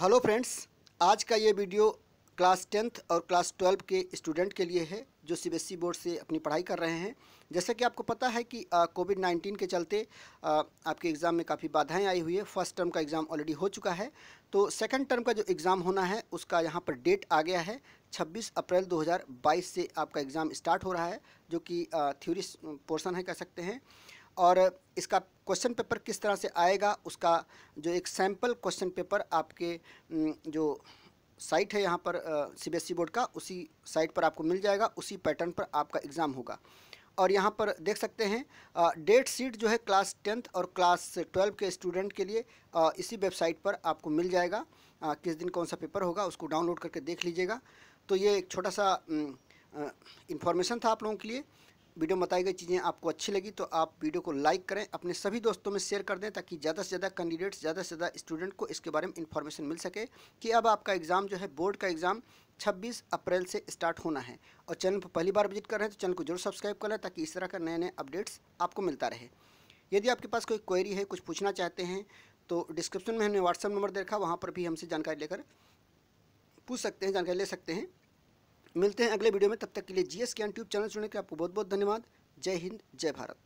hello friends आज का ये वीडियो क्लास टेंथ और क्लास ट्वेल्व के स्टूडेंट के लिए है जो सीबीएसई बोर्ड e से अपनी पढ़ाई कर रहे हैं जैसा कि आपको पता है कि कोविड नाइन्टीन के चलते आ, आपके एग्ज़ाम में काफ़ी बाधाएं आई हुई है फर्स्ट टर्म का एग्ज़ाम ऑलरेडी हो चुका है तो सेकंड टर्म का जो एग्ज़ाम होना है उसका यहाँ पर डेट आ गया है 26 अप्रैल 2022 से आपका एग्ज़ाम स्टार्ट हो रहा है जो कि थ्योरी पोर्सन है कह सकते हैं और इसका क्वेश्चन पेपर किस तरह से आएगा उसका जो एक सैम्पल क्वेश्चन पेपर आपके जो साइट है यहाँ पर सीबीएसई e बोर्ड का उसी साइट पर आपको मिल जाएगा उसी पैटर्न पर आपका एग्ज़ाम होगा और यहाँ पर देख सकते हैं डेट सीट जो है क्लास टेंथ और क्लास ट्वेल्व के स्टूडेंट के लिए आ, इसी वेबसाइट पर आपको मिल जाएगा आ, किस दिन कौन सा पेपर होगा उसको डाउनलोड करके देख लीजिएगा तो ये एक छोटा सा इन्फॉर्मेशन था आप लोगों के लिए वीडियो में बताई गई चीज़ें आपको अच्छी लगी तो आप वीडियो को लाइक करें अपने सभी दोस्तों में शेयर कर दें ताकि ज़्यादा से ज़्यादा कैंडिडेट्स ज़्यादा से ज़्यादा स्टूडेंट को इसके बारे में इन्फॉर्मेशन मिल सके कि अब आपका एग्ज़ाम जो है बोर्ड का एग्ज़ाम 26 अप्रैल से स्टार्ट होना है और चैनल पर पहली बार विजिट कर रहे हैं तो चैनल को जरूर सब्सक्राइब कर लें ताकि इस तरह का नए नए अपडेट्स आपको मिलता रहे यदि आपके पास कोई क्वेरी है कुछ पूछना चाहते हैं तो डिस्क्रिप्शन में हमने व्हाट्सअप नंबर देखा वहाँ पर भी हमसे जानकारी लेकर पूछ सकते हैं जानकारी ले सकते हैं मिलते हैं अगले वीडियो में तब तक के लिए जीएस के ट्यूब चैनल सुनने के आपको बहुत बहुत धन्यवाद जय हिंद जय भारत